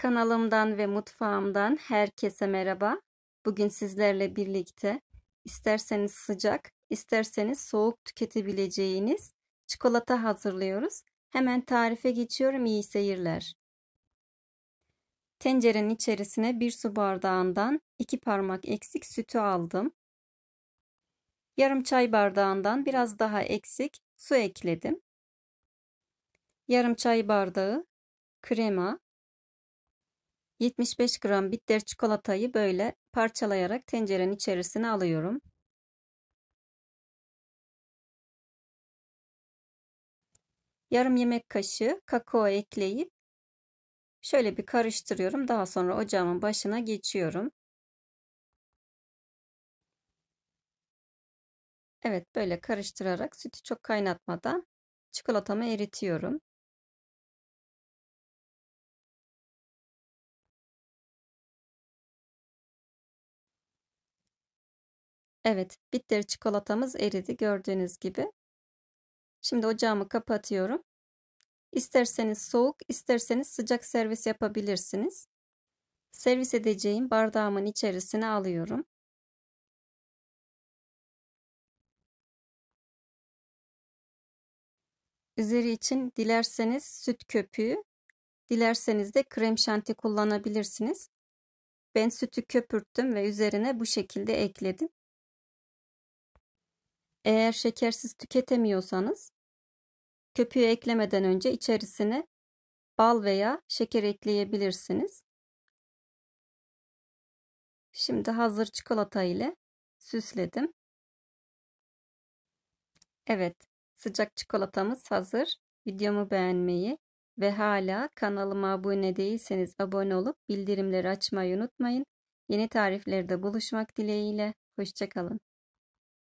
Kanalımdan ve mutfağımdan herkese merhaba. Bugün sizlerle birlikte isterseniz sıcak, isterseniz soğuk tüketebileceğiniz çikolata hazırlıyoruz. Hemen tarife geçiyorum. İyi seyirler. Tencerenin içerisine bir su bardağından iki parmak eksik sütü aldım. Yarım çay bardağından biraz daha eksik su ekledim. Yarım çay bardağı krema, 75 gram bitter çikolatayı böyle parçalayarak tencerenin içerisine alıyorum. Yarım yemek kaşığı kakao ekleyip şöyle bir karıştırıyorum. Daha sonra ocağımın başına geçiyorum. Evet böyle karıştırarak sütü çok kaynatmadan çikolatamı eritiyorum. Evet, bitter çikolatamız eridi gördüğünüz gibi. Şimdi ocağımı kapatıyorum. İsterseniz soğuk, isterseniz sıcak servis yapabilirsiniz. Servis edeceğim bardağımın içerisine alıyorum. Üzeri için dilerseniz süt köpüğü, dilerseniz de krem şanti kullanabilirsiniz. Ben sütü köpürttüm ve üzerine bu şekilde ekledim. Eğer şekersiz tüketemiyorsanız köpüğü eklemeden önce içerisine bal veya şeker ekleyebilirsiniz. Şimdi hazır çikolata ile süsledim. Evet, sıcak çikolatamız hazır. Videomu beğenmeyi ve hala kanalıma abone değilseniz abone olup bildirimleri açmayı unutmayın. Yeni tariflerde buluşmak dileğiyle. Hoşçakalın.